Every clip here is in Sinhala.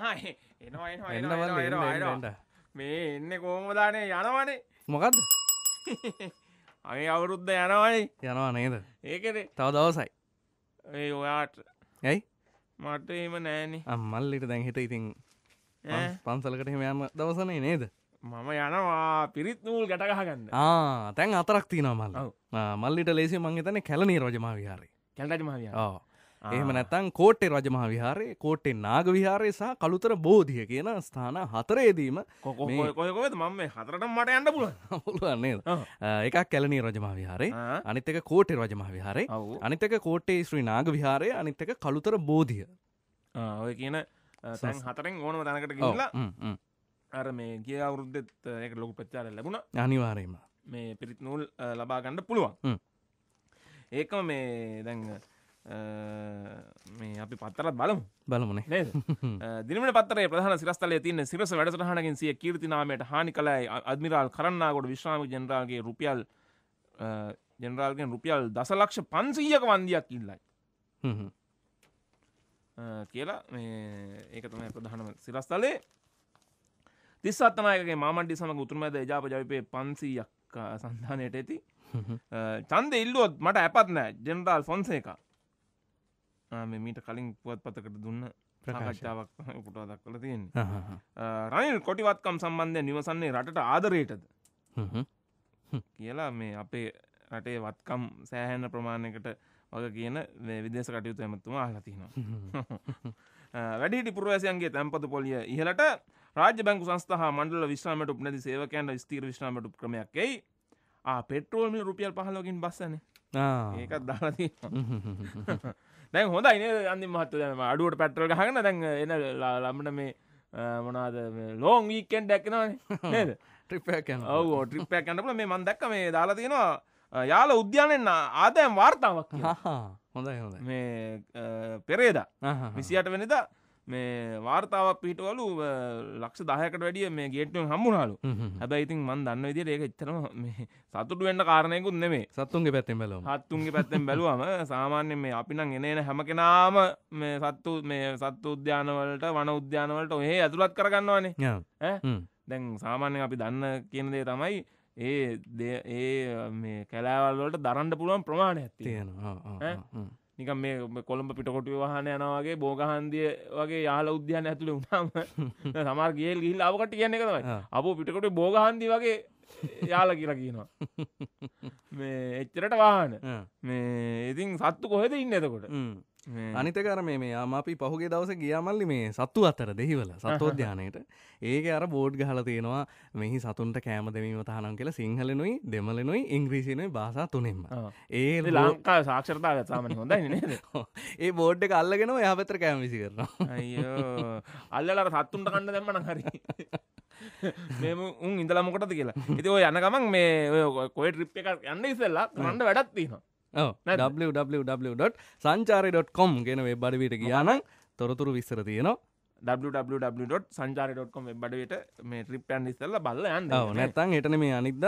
එන්නට මේ එන්න කෝමදානේ යනවනේ මොකක්ද අගේ අවුරුද්ධ යනවයි යනවා නේද ඒකද තව දවසයි ඒ ඔයාට ඇයි මට එම නෑනේ අම්මල්ලිට දැන් හිත ඉතින් පන්සලකට හෙමයම දවසනේ නේද මම යනවා පිරිත් නූල් ගැටගහගන්න තැන් අතරක් තිනමල් මල්ලිට ලේසි මං තන කැලනී රජමා විහාරි කැල්ටජමා විහාර එහෙම නැතන් කෝට්ටේ රජමහා විහාරේ කෝට්ටේ නාග විහාරය සහ කළුතර බෝධිය කියන ස්ථාන හතරේදීම කොකොකොයකොද මම මේ හතරට මට යන්න පුළුවන් පුළුවන්නේ එකක් කැලණී රජමහා විහාරේ අනිත් එක කෝට්ටේ රජමහා විහාරේ අනිත් එක කෝට්ටේ ශ්‍රී නාග විහාරය අනිත් එක කළුතර බෝධිය ඔය කියන තැන් හතරෙන් ඕනම තැනකට ගිහිල්ලා අර මේ ගිය අවුරුද්දෙත් ඒක ලොකු ප්‍රචාරයක් ලැබුණා අනිවාර්යයෙන්ම මේ පිරිත් නූල් ලබා ගන්න පුළුවන් ඒකම මේ දැන් මේ අපි පත්තරත් බලමු බලමුණ නේද දිනමට පත්තරේ ප්‍රධාන සිරස්තලය තින්න සිරස වැඩසටහනකින් සිය කීර්තිනාමයට හානි කළයි අදමිරාල් කරන්නාගොඩ විශ්‍රාම ජනරාගේ රුපියල් ජනරාල්ගෙන් රුපියල් දසලක්ෂ පන්සීයක වන්දියක් ඉල්ලයි කියලා මේ ඒක තමයි ප්‍රධානම සිරස්තලේ තිස්සත්තනායකගේ මාමන්ඩි සමඟ උතුරමද ජාප ජවිපය පන්සීයක් සන්ධානයට ඇති චන්ද ඉල්ලුවත් මට ඇපත් නෑ ජෙනරාල් ෆොන්සේකා මීට කලින් පුවත් පතකට දුන්න ප්‍රකාශාවක් පුටා දක්වල තියෙන් රනිල් කොටිවත්කම් සම්බන්ධය නිවසන්නේ රට ආදරයටද කියලා මේ අපේ රටේ වත්කම් සෑහැන්න ප්‍රමාණයකට වග කියන විදේශ කටයුතු ඇමතුම හලතිනවා වැඩිටි පුරවැසියන්ගේ තැන්පත පොලිය ඉහලට රාජ බැංකු සංස්ථා මණ්ඩල විශ්‍රාමට උපනැති සේවකයන්ට ස්තීර විශ්‍රාමට ක්‍රමයක් එයි පෙට්‍රෝල්ම රුපියල් පහලොකින් බස්සන ඒකත් දාලති දැන් හොඳයි අන්න මහත්තු දැම අඩුවට පැට්‍රල් හගන දැන් එන ලම්බට මේ මොනාද ලෝන් වීකෙන් දැක්නවනේ ට්‍රිපය ඔව ට්‍රිපය කැනපල මේ මන්දක්ක මේ දාලා තියෙනවා යාල උද්‍යානෙන් ආදයම් වාර්තාවක් හොඳයි හොඳ මේ පෙරේදා විසියට වෙනදා මේ වාර්තාවක් පිහිටවලු ලක්ෂ දාහකට වැඩිය මේ ගේටුවෙන් හම්බුනාලු හැබැයි ඉතින් මන් දන්න විදිහට ඒක එච්චරම මේ සතුටු වෙන්න කාරණයකුත් නෙමෙයි සත්තුන්ගේ පැත්තෙන් බැලුවම සත්තුන්ගේ පැත්තෙන් බැලුවම සාමාන්‍යයෙන් මේ අපි නම් එන එන හැම කෙනාම මේ සත්තු මේ සත්තු උද්‍යාන වලට වන උද්‍යාන වලට ඔහේ ඇතුළත් කරගන්නවානේ ඈ දැන් සාමාන්‍යයෙන් අපි දන්න කියන දේ තමයි ඒ ඒ මේ කැලෑවල් වලට දරන්න පුළුවන් ප්‍රමාණයක් තියෙනවා නික මේ කොළඹ පිටකොටි වහන යනවාගේ බෝගහන්දිය වගේ යාල උද්‍යාන ඇතුළේ උනාම සමාර් ගියල් ගිහිල්ලා අවකට කියන්නේ එක තමයි අපෝ පිටකොට බෝගහන්දි වගේ යාල කියලා කියනවා මේ එච්චරට වාහන මේ ඉතින් සත්තු කොහෙද ඉන්න එතකොට අනිතකර මේ යාම අපි පහුගේ දවස ගියාමල්ලි මේ සත්තු අතර දෙහිවල සතෝද්‍යානයට ඒක අර බෝඩ් ගහල තියෙනවා මෙහි සතුන්ට කෑම දෙමීම තහනම් කියලා සිංහලනුයි දෙමලනුයි ඉංග්‍රීසිනුයි භාසා තුනෙම ඒ ලංකා සාක්ෂරතා ගතාමන හොඳයි ඒ බෝඩ් එක අල්ලගෙන යහපතර කෑම විසි කරනවා අල්ලලර සත්තුන්ට කන්න දෙම්මන හරි මෙම උන් ඉඳලා මොකටද කියලා ඉති ඔය යන ගමන් මේ ඔය කොයි ට්‍රිප් එකක් යන්න ඉස්සෙල්ලා කරන්න වැඩත් තියෙනවා www.සංචාරය.කොම් ගෙන වෙබ් අඩවිට ගියානම් තොරතුරු විස්සර තියෙනවා www.සංචාරය.කොම් එබ්බඩට මේ ්‍රිප්ටන් ඉස්සල්ල බල්ල යන්න නැත්තන් එටන මේ අනිද්ද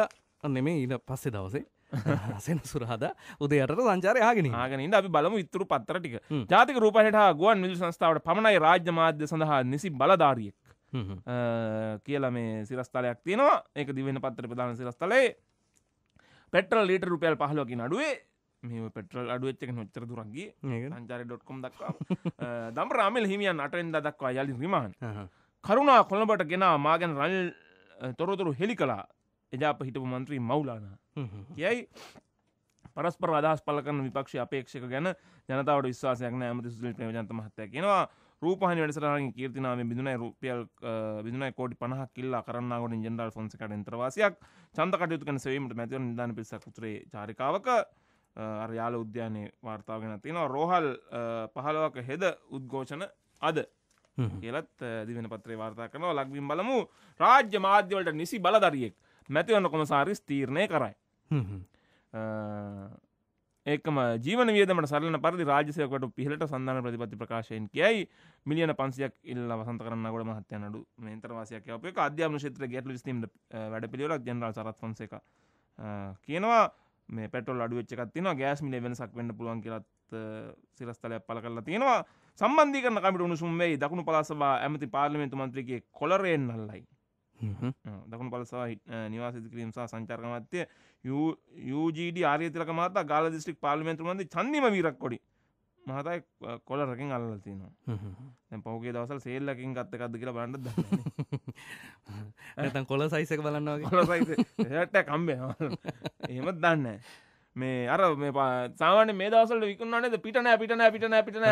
නෙම ඊට පස්සෙ දවසේ සෙන සුරහද උදේයට සංචාරයාගෙන ආගෙනට අපි බලමු ඉතුරු පත්තර ටික ජාතික රූපහට ගුවන් නිල් සංස්ථාවට පමණයි රාජ්‍ය මාධ්‍ය සඳහා නිසි බලධාරියෙක් කියල මේ සිරස්ථලයක් තියෙනවා එක දිවෙන පත්තර ප්‍රධාන සිරස්ථලේ පෙටල් ලීට රුපියල් පහලෝකි නඩුවේ මේ පෙටල් අඩුවච්චක නොච්චර දුරන්ගේ සංචාර ඩොට්කොම් දක්වා දම් රාමල් හිමියන් අටෙන් දක්වා යළි රිමාන් කරුණා කොළඹට ගෙනා මාගැන රල් තොරතුරු හෙළි කලා එජාප හිටපු මන්ත්‍රී මවුලාන යැයි පරස්පර අදහස් පල කරන විපක්ෂ අපේක්ෂක ගැන ජනතාවට විශවාසයක් නෑ ඇමති සුසිල් ප්‍රේමජන්ත මහත්තයා කියනවා රූපහානි වැඩසටහනින් කීර්තිනාමය බිඳුනයි රුපියල් බිඳුනයි කෝටි 50ක් කිල්ලා කරන්නාගොඩින් ජෙනරාල් ෆොන්සේකාට යන්ත්‍රවාසියක් ඡන්ද කටයුතු කරන සෙවීමට මැතිවරණ නිදාන පිරිසක් උතුරේ චාරිකාවක අර්යාල උද්‍යානයේ වාර්තාව ගෙන තිනවා රෝහල් පහළවක හෙද උද්ඝෝෂණ අද කියලත් දිවෙන පත්‍රේ වාර්තා කරනවා ලක්විම් බලමු රාජ්‍ය මාධ්‍යවලට නිසි බලදරියෙක් මැතිවන්න කොමසාරිස් තීරණය කරයි ඒකම ජීවන වියදමට සරලන පරදි රාජසයකට පිහලට සඳන ප්‍රතිපති ප්‍රකාශයෙන් කියයි මිලියන පන්සියක් ඉල්ල වසන්ත කරන්න ගොඩ මහත්‍යයනඩු මේන්තරවාසයක් අපේ අධ්‍යාම ෂේත්‍ර ගැටලු ස්තීම වැඩ පිළිවෙලක් ජනරල් සරත් පන්සේක කියනවා මේ පැටල් අඩුවච්ච එකත්තින ගෑස්මිල වෙනසක් වන්න පුළුවන් කියලත් සිරස්තලයක් පල කරලා තියෙනවා සම්බන්ධි කරන කමිට උණුසුම්වේ දකුණු පලසවා ඇමති පාර්ලිමෙන්තු මන්ත්‍රිකගේ කොලරයෙන් හල්ලයි දකුණු පලසවා නිවාසිත කිරීම සහ සංචර්කමත්ය යජඩ ආරයතිලක මත ගාල දිස්ටික් පාලිමෙන්තුමන්ද චන්දීම වීරක් කොඩි මහතයි කොල රකින් අල්ලතිනවා ඕගේ දවසල් සේල්ලකින් ගත්ත එකක්ද කියලා බණ්ඩ ඇතන් කොල සයිසක බලන්න හට කම්බේ එහෙමත් දන්න මේ අර මේ සාමාන මේ දවසල විකුණනද පිටන පිටන පිටන පිටන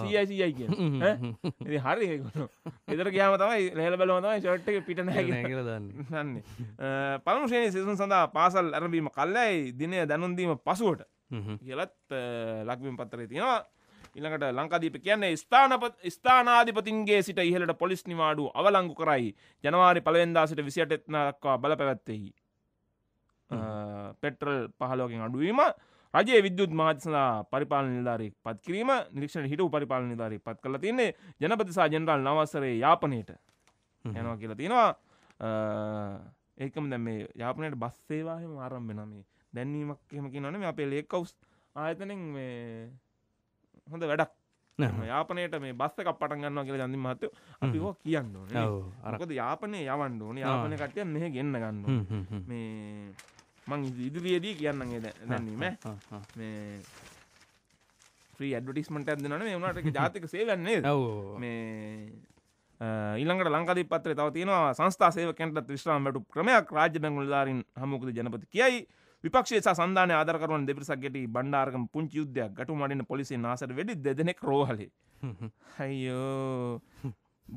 සයියි කිය හරි එදර ගයාම තමයි ලේල බලව තමයි ෂට්ක පිටන දන්නේ පළමුශේණය සිසුන් සඳහා පාසල් ඇරබීම කල්ලයි දිනය දැනුන්දීම පසුවට කියලත් ලක්බිම් පත්තරේ තියෙනවා ඉළඟට ලංකාදීප කියන්නේ ස්ථානප ස්ථානාධිපතින්ගේ සිට ඉහලට පොලිස් නිවාඩු අවලංගු කරයි ජනවාරි පළවෙන්දා සිට විසියට එත්නක්වා බල පැවැත්තෙහි පෙට්‍රල් පහලෝකින් අඩුවීම රජයේ විද්‍යුත් මාධසඳහා පරිපාල නිධාරී පත්කිරීම නිරක්ෂණ හිටු පරිපාල නිධාරී පත් කළ තින්නේ ජනපතිසා ජනරල් නවසරේ යාපනයට යනවා කියලා තියෙනවා ඒකම දැ මේ යාපනයට බස්සේවාහම ආරම්භෙනමේ දැන්වීමක් හෙම කියනන අපේ ලේකවස් ආයතනෙන් මේ හොඳ වැඩක් යාපනයට මේ බස්සක පට ගන්න කියල ගඳින් මහත අපි හෝ කියන්න අරකද යාපනය යවන්ඩ ඕන යාපන කටය මෙහ ගන්න ගන්න මේ මං ඉදිරියේදී කියන්නගේ දැන්නීම මේ ්‍රී ඇඩටිස්මට ඇදනන මේ වුණට ජාතික සේවන්නේ මේ ඉළඟට ලංකාදී පත්‍රය තව තියෙනවා සංස්ථා සේවකෙන්ට විශ්‍රාම් වැටු ක්‍රමයක් රාජ බැංගුල්ලාරින් හමුකද ජනපති කියයි විපක්ෂේ සන්ධාන ආදරකරුවන් දෙපිරිසක් ගැටි බණ්ඩාර්ගම පුංචි යුද්ධයක් ගටු මඩින පොලිසිය නාසට වෙඩි දෙදෙනෙක් රෝහලේ අයියෝ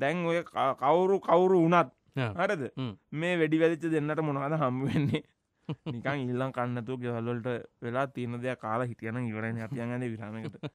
දැන් ඔය කවුරු කවුරු වුණත් හරද මේ වැඩි වැදිච්ච දෙන්නට මොනවාද හම්වෙන්නේ නිකං ඉල්ලං කන්නතු ගෙවල්ලොල්ට වෙලා තියන දෙයක් කාලා හිටියන ඉවරණ අපියන් ඇද විරාමකට